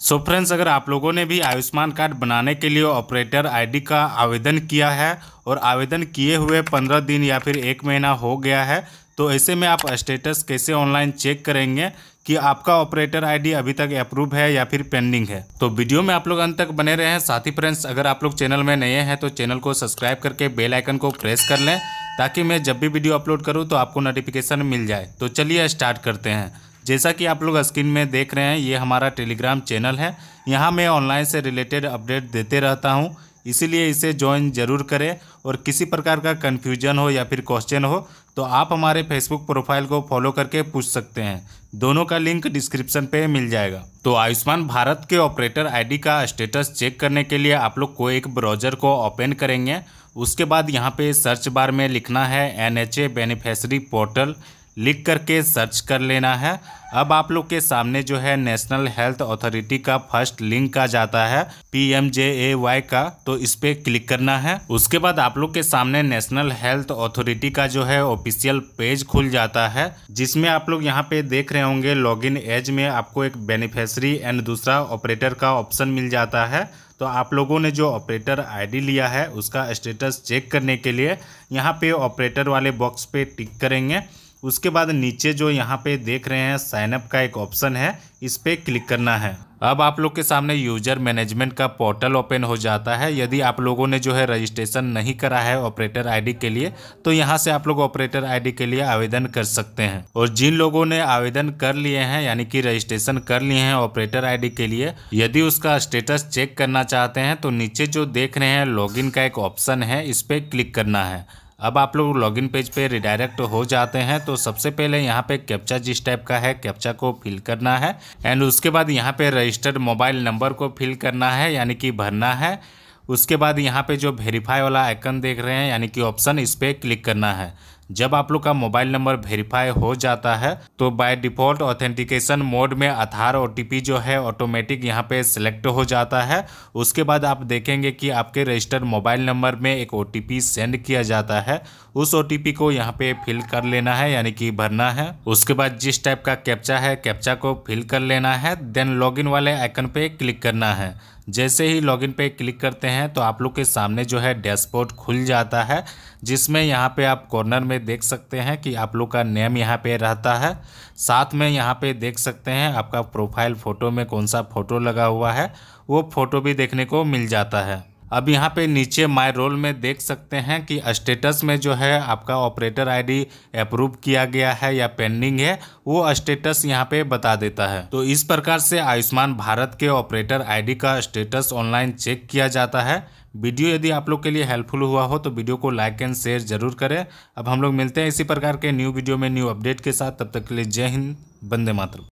सो so friends अगर आप लोगों ने भी आयुष्मान कार्ड बनाने के लिए ऑपरेटर आईडी का आवेदन किया है और आवेदन किए हुए पंद्रह दिन या फिर एक महीना हो गया है तो ऐसे में आप स्टेटस कैसे ऑनलाइन चेक करेंगे कि आपका ऑपरेटर आईडी अभी तक अप्रूव है या फिर पेंडिंग है तो वीडियो में आप लोग अंत तक बने रहें साथ ही फ्रेंड्स अगर आप लोग चैनल में नए हैं तो चैनल को सब्सक्राइब करके बेल आइकन को प्रेस कर लें ताकि मैं जब भी वीडियो अपलोड करूँ तो आपको नोटिफिकेशन मिल जाए तो चलिए स्टार्ट करते हैं जैसा कि आप लोग स्क्रीन में देख रहे हैं ये हमारा टेलीग्राम चैनल है यहाँ मैं ऑनलाइन से रिलेटेड अपडेट देते रहता हूँ इसीलिए इसे ज्वाइन जरूर करें और किसी प्रकार का कन्फ्यूजन हो या फिर क्वेश्चन हो तो आप हमारे फेसबुक प्रोफाइल को फॉलो करके पूछ सकते हैं दोनों का लिंक डिस्क्रिप्शन पे मिल जाएगा तो आयुष्मान भारत के ऑपरेटर आईडी का स्टेटस चेक करने के लिए आप लोग को एक ब्राउजर को ओपन करेंगे उसके बाद यहाँ पे सर्च बार में लिखना है एन एच बेनिफिशरी पोर्टल लिख करके सर्च कर लेना है अब आप लोग के सामने जो है नेशनल हेल्थ अथॉरिटी का फर्स्ट लिंक आ जाता है P M J A Y का तो इस पर क्लिक करना है उसके बाद आप लोग के सामने नेशनल हेल्थ अथॉरिटी का जो है ऑफिशियल पेज खुल जाता है जिसमें आप लोग यहाँ पे देख रहे होंगे लॉगिन एज में आपको एक बेनिफिशरी एंड दूसरा ऑपरेटर का ऑप्शन मिल जाता है तो आप लोगों ने जो ऑपरेटर आईडी लिया है उसका स्टेटस चेक करने के लिए यहाँ पे ऑपरेटर वाले बॉक्स पे टिक करेंगे उसके बाद नीचे जो यहाँ पे देख रहे हैं साइनअप का एक ऑप्शन है इस पर क्लिक करना है अब आप लोग के सामने यूजर मैनेजमेंट का पोर्टल ओपन हो जाता है यदि आप लोगों ने जो है रजिस्ट्रेशन नहीं करा है ऑपरेटर आईडी के लिए तो यहाँ से आप लोग ऑपरेटर आईडी के लिए आवेदन कर सकते हैं और जिन लोगों ने आवेदन कर लिए हैं यानी कि रजिस्ट्रेशन कर लिए हैं ऑपरेटर आईडी के लिए यदि उसका स्टेटस चेक करना चाहते हैं तो नीचे जो देख रहे हैं लॉग का एक ऑप्शन है इस पर क्लिक करना है अब आप लोग लॉगिन पेज पे रिडायरेक्ट हो जाते हैं तो सबसे पहले यहाँ पे कैप्चा जिस टाइप का है कैप्चा को फिल करना है एंड उसके बाद यहाँ पे रजिस्टर्ड मोबाइल नंबर को फिल करना है यानी कि भरना है उसके बाद यहाँ पे जो वेरीफाई वाला आइकन देख रहे हैं यानी कि ऑप्शन इस पर क्लिक करना है जब आप लोग का मोबाइल नंबर वेरीफाई हो जाता है तो बाय डिफॉल्ट ऑथेंटिकेशन मोड में आधार ओ जो है ऑटोमेटिक यहाँ पे सिलेक्ट हो जाता है उसके बाद आप देखेंगे कि आपके रजिस्टर्ड मोबाइल नंबर में एक ओ सेंड किया जाता है उस ओ को यहाँ पे फिल कर लेना है यानी कि भरना है उसके बाद जिस टाइप का कैप्चा है कैप्चा को फिल कर लेना है देन लॉग वाले आइकन पे क्लिक करना है जैसे ही लॉगिन पे क्लिक करते हैं तो आप लोग के सामने जो है डैशबोर्ड खुल जाता है जिसमें यहाँ पे आप कॉर्नर में देख सकते हैं कि आप लोग का नेम यहाँ पे रहता है साथ में यहाँ पे देख सकते हैं आपका प्रोफाइल फ़ोटो में कौन सा फ़ोटो लगा हुआ है वो फ़ोटो भी देखने को मिल जाता है अब यहाँ पे नीचे माय रोल में देख सकते हैं कि स्टेटस में जो है आपका ऑपरेटर आईडी अप्रूव किया गया है या पेंडिंग है वो स्टेटस यहाँ पे बता देता है तो इस प्रकार से आयुष्मान भारत के ऑपरेटर आईडी का स्टेटस ऑनलाइन चेक किया जाता है वीडियो यदि आप लोग के लिए हेल्पफुल हुआ हो तो वीडियो को लाइक एंड शेयर जरूर करें अब हम लोग मिलते हैं इसी प्रकार के न्यू वीडियो में न्यू अपडेट के साथ तब तक के लिए जय हिंद बंदे मातरम